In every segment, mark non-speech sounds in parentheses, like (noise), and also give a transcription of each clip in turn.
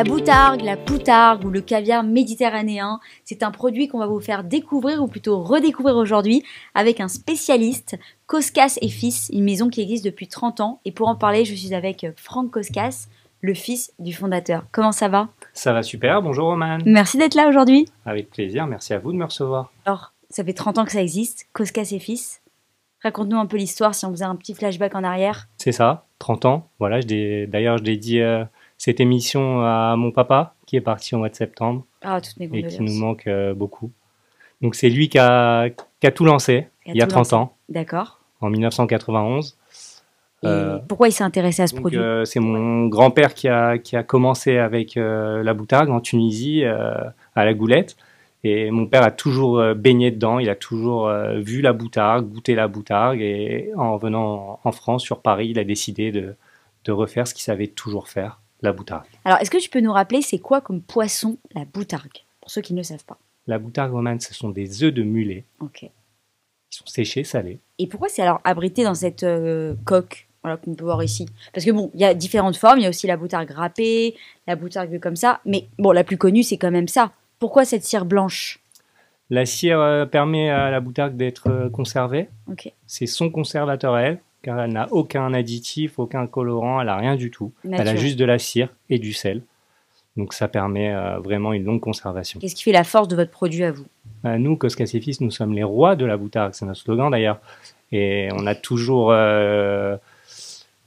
La boutargue, la poutargue ou le caviar méditerranéen, c'est un produit qu'on va vous faire découvrir ou plutôt redécouvrir aujourd'hui avec un spécialiste, Coscas et Fils, une maison qui existe depuis 30 ans. Et pour en parler, je suis avec Franck Coscas, le fils du fondateur. Comment ça va Ça va super, bonjour Roman. Merci d'être là aujourd'hui. Avec plaisir, merci à vous de me recevoir. Alors, ça fait 30 ans que ça existe, Coscas et Fils. Raconte-nous un peu l'histoire si on vous a un petit flashback en arrière. C'est ça, 30 ans. Voilà, d'ailleurs, je dédie cette émission à mon papa qui est parti au mois de septembre ah, et qui nous manque euh, beaucoup. Donc c'est lui qui a, tout lancé il y a 30 ans. D'accord. En 1991. Euh, pourquoi il s'est intéressé à ce produit euh, C'est mon grand-père qui a, commencé avec la boutargue en Tunisie, à la goulette. Et mon père a toujours baigné dedans, il a toujours vu la boutargue, goûté la boutargue. Et en venant en France, sur Paris, il a décidé de refaire ce qu'il savait toujours faire. La boutargue. Alors, est-ce que tu peux nous rappeler, c'est quoi comme poisson la boutargue, pour ceux qui ne le savent pas La boutargue romane, ce sont des œufs de mulet. Ok. Ils sont séchés, salés. Et pourquoi c'est alors abrité dans cette euh, coque voilà, qu'on peut voir ici Parce que bon, il y a différentes formes, il y a aussi la boutargue râpée, la boutargue comme ça, mais bon, la plus connue, c'est quand même ça. Pourquoi cette cire blanche La cire euh, permet à la boutargue d'être euh, conservée. Ok. C'est son conservateur elle car elle n'a aucun additif, aucun colorant, elle n'a rien du tout. Elle a juste de la cire et du sel. Donc ça permet euh, vraiment une longue conservation. Qu'est-ce qui fait la force de votre produit à vous bah, Nous, Cosca nous sommes les rois de la boutarde. c'est notre slogan d'ailleurs. Et on a toujours euh,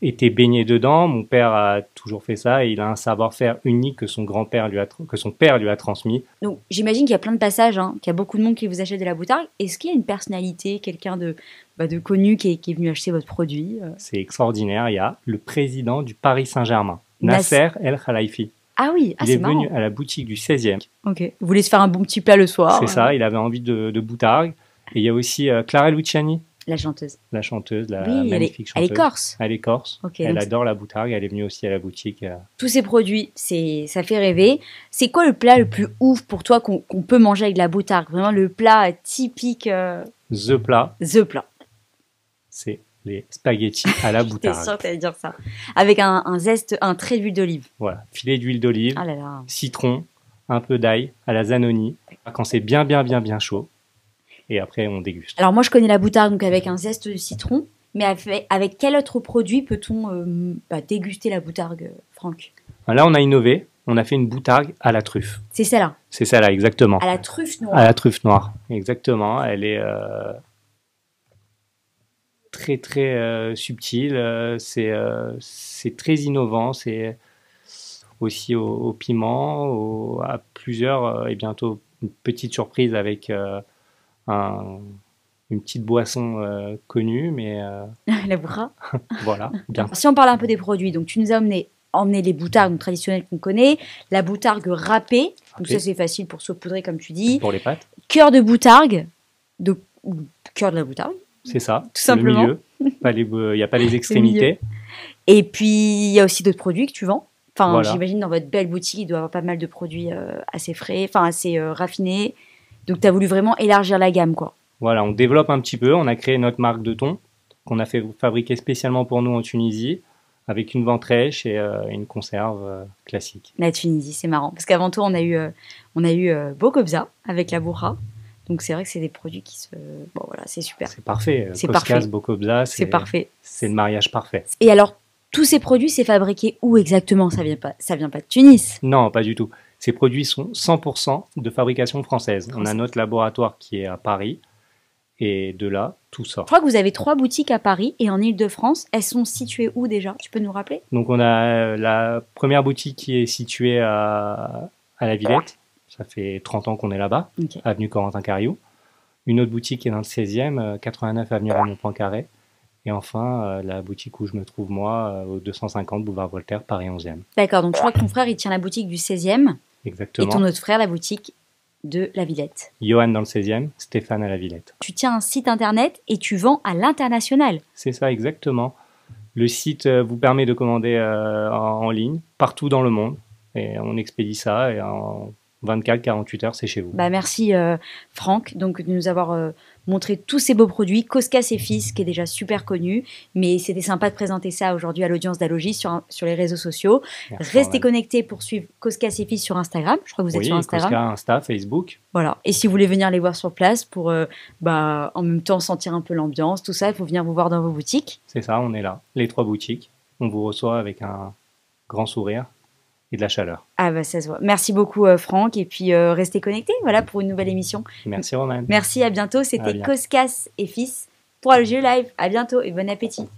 était baigné dedans. Mon père a toujours fait ça et il a un savoir-faire unique que son grand-père lui a, que son père lui a transmis. Donc j'imagine qu'il y a plein de passages, hein, qu'il y a beaucoup de monde qui vous achète de la boutargue. Est-ce qu'il y a une personnalité, quelqu'un de, bah, de connu qui est, venu acheter votre produit euh? C'est extraordinaire. Il y a le président du Paris Saint-Germain, Nasser El Khalifi. Ah oui, ah, il est, venu à la boutique du 16e. Ok. Vous voulez se faire un bon petit plat le soir. C'est euh? ça. Il avait envie de, boutargue. Et il y a aussi euh, Clara Luciani, la chanteuse. La chanteuse, la magnifique chanteuse. Elle est corse. Elle est corse. elle adore la boutargue. Elle est venue aussi à la boutique. Euh. Tous ces produits, c'est, ça fait rêver. C'est quoi le plat le plus ouf pour toi qu'on, peut manger avec la boutargue Vraiment le plat typique. Euh, The plat. The plat. C'est les spaghettis à la (laughs) boutargue. T'es sûre que dire ça. Avec un, zeste, un trait d'huile d'olive. Voilà, filet d'huile d'olive, ah citron, un peu d'ail à la zanoni. Quand c'est bien, bien, bien, bien chaud, et après on déguste. Alors moi je connais la boutarde donc avec un zeste de citron, mais avec, quel autre produit peut-on euh, bah, déguster la boutargue, euh, Franck Là on a innové, on a fait une boutargue à la truffe. C'est celle-là C'est celle-là, exactement. À la truffe noire À la truffe noire, exactement. Elle est euh, très très subtile, c'est très innovant, c'est aussi au, piment, à plusieurs, et bientôt une petite surprise avec un, une petite boisson euh, connue, mais... Euh, la (laughs) (laughs) Voilà, bien. si on parle un peu des produits, donc tu nous as emmené, les boutargues traditionnelles qu'on connaît, la boutargue râpée, donc ça c'est facile pour saupoudrer comme tu dis. Pour les pâtes. Cœur de boutargue, de, cœur de la boutargue. C'est ça, tout simplement. Il n'y a pas (laughs) les extrémités. Et puis, il y a aussi d'autres produits que tu vends. Enfin, j'imagine dans votre belle boutique, il doit y avoir pas mal de produits euh, assez frais, enfin assez raffinés. Donc, tu as voulu vraiment élargir la gamme, quoi. Voilà, on développe un petit peu. On a créé notre marque de thon qu'on a fait fabriquer spécialement pour nous en Tunisie avec une ventrèche et euh, une conserve euh, classique. La Tunisie, c'est marrant. Parce qu'avant tout, on a eu, euh, on a eu Bokobza avec la bourra. Donc c'est vrai que c'est des produits qui se... Bon voilà, c'est super. C'est parfait. C'est parfait. Bokobza, c'est parfait. C'est le mariage parfait. Et alors, tous ces produits, c'est fabriqué où exactement ça vient, pas, ça vient pas de Tunis Non, pas du tout. Ces produits sont 100% de fabrication française. On a notre laboratoire qui est à Paris. Et de là, tout sort. Je crois que vous avez trois boutiques à Paris et en Ile-de-France. Elles sont situées où déjà Tu peux nous rappeler Donc, on a euh, la première boutique qui est située à, La Villette. Ça fait 30 ans qu'on est là-bas, avenue Corentin Cariou. Une autre boutique qui est dans le 16e, 89 euh, avenue Raymond Poincaré. Et enfin, euh, la boutique où je me trouve, moi, au 250 Boulevard Voltaire, Paris 11e. D'accord, donc je crois que ton frère, il tient la boutique du 16e. Exactement. Et ton autre frère, la boutique de la Villette. Johan dans le 16e, Stéphane à la Villette. Tu tiens un site internet et tu vends à l'international. C'est ça, exactement. Le site euh, vous permet de commander euh, en ligne partout dans le monde. Et on expédie ça et on... 24-48 heures, c'est chez vous. Bah, merci euh, Franck donc, de nous avoir euh, montré tous ces beaux produits. Cosca et Fils, qui est déjà super connu, mais c'était sympa de présenter ça aujourd'hui à l'audience d'Alogis sur, sur les réseaux sociaux. Restez connectés pour suivre Cosca et sur Instagram. Je crois que vous êtes sur Instagram. Cosca, Insta, Facebook. Voilà. Et si vous voulez venir les voir sur place pour euh, bah, en même temps sentir un peu l'ambiance, tout ça, il faut venir vous voir dans vos boutiques. C'est ça, on est là. Les trois boutiques. On vous reçoit avec un grand sourire et de la chaleur. Ah bah ça se voit. Merci beaucoup euh, Franck et puis euh, restez connectés voilà pour une nouvelle émission. Merci Romain. Merci à bientôt. C'était Coscas et fils pour le Live. À bientôt et bon appétit.